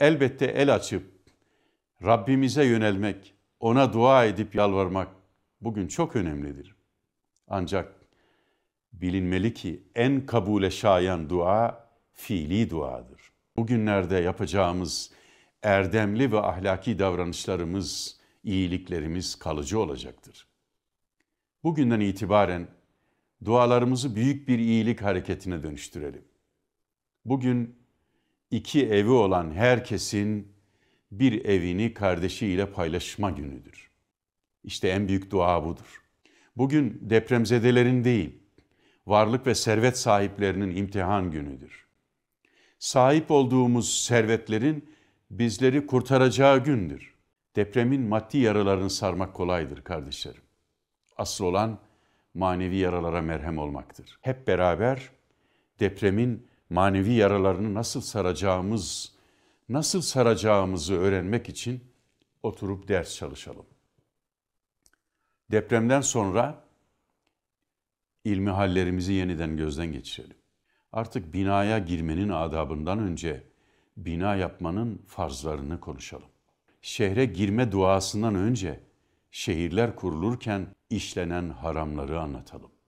elbette el açıp Rabbimize yönelmek, ona dua edip yalvarmak bugün çok önemlidir. Ancak bilinmeli ki en kabule şayan dua fiili duadır. Bugünlerde yapacağımız erdemli ve ahlaki davranışlarımız, iyiliklerimiz kalıcı olacaktır. Bugünden itibaren dualarımızı büyük bir iyilik hareketine dönüştürelim. Bugün iki evi olan herkesin bir evini kardeşiyle paylaşma günüdür. İşte en büyük dua budur. Bugün depremzedelerin değil, varlık ve servet sahiplerinin imtihan günüdür. Sahip olduğumuz servetlerin bizleri kurtaracağı gündür. Depremin maddi yaralarını sarmak kolaydır kardeşlerim. Asıl olan manevi yaralara merhem olmaktır. Hep beraber depremin manevi yaralarını nasıl saracağımız, nasıl saracağımızı öğrenmek için oturup ders çalışalım. Depremden sonra ilmi hallerimizi yeniden gözden geçirelim. Artık binaya girmenin adabından önce bina yapmanın farzlarını konuşalım. Şehre girme duasından önce şehirler kurulurken işlenen haramları anlatalım.